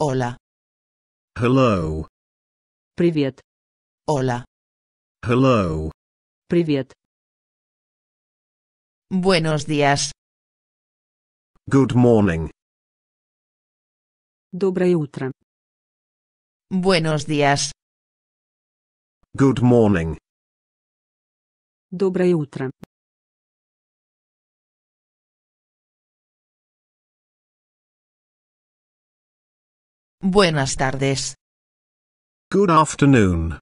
Hola. Hello. Привет. Hola. Hello. Привет. Buenos días. Good morning. Доброе утро. Buenos días. Good morning. Доброе утро. Buenas tardes. Good afternoon.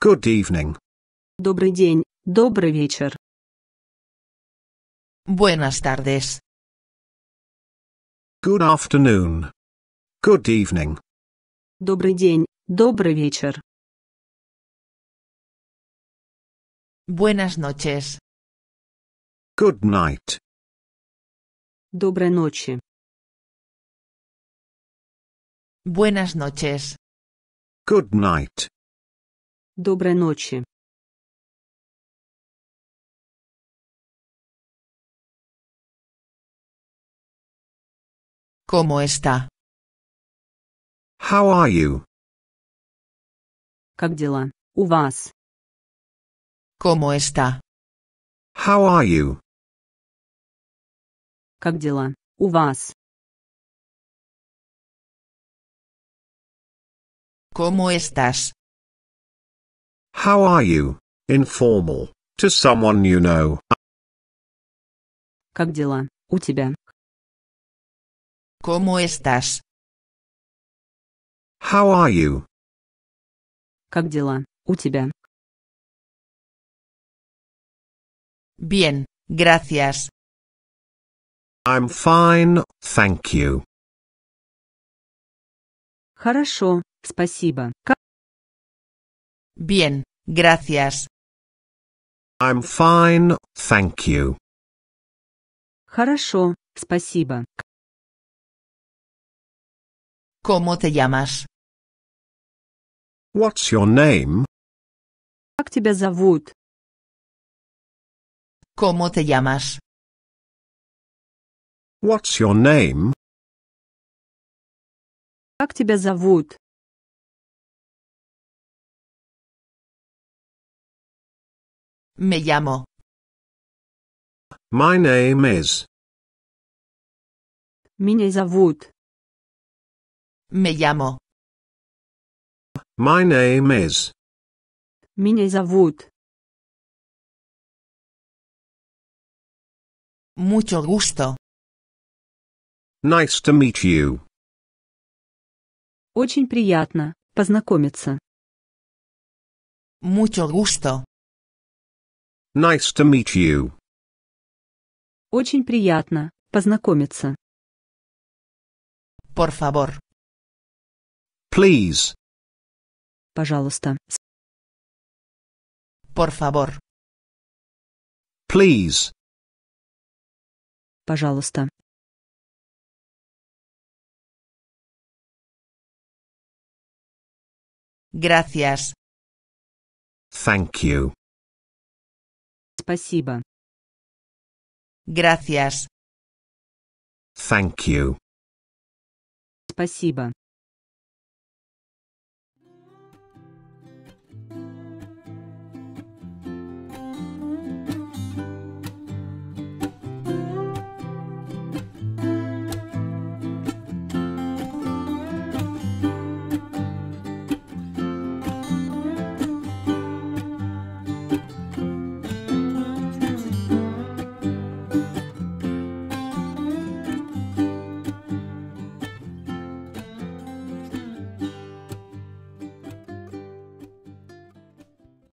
Good evening. Добрый день, добрый вечер. Buenas tardes. Good afternoon. Good evening. Добрый день, добрый вечер. Buenas noches. Good night. Доброй ночи. Buenas noches. Good night. Доброй noche. ¿Cómo está? How are you? Как дела? У вас? ¿Cómo está? How are you? Как дела? У вас? ¿Cómo estás? How are you? Informal. To someone you know. Как дела? У тебя? ¿Cómo estás? How are you? Как дела? У тебя? Bien, gracias. I'm fine, thank you. Хорошо, Спасибо. Bien, gracias. I'm fine, thank you. Хорошо, спасибо. ¿Cómo te llamas? What's your name? Как тебя зовут? ¿Cómo te llamas? What's your name? Как тебя зовут? Me llamo. My name is. Меня зовут. Me llamo. My name is. Меня зовут. Mucho gusto. Nice to meet you. Очень приятно познакомиться. Mucho gusto. Nice to meet you. Очень приятно познакомиться. Por favor. Please. Пожалуйста. Por favor. Please. Пожалуйста. Gracias. Thank you. Спасибо. Gracias. Thank you. Спасибо.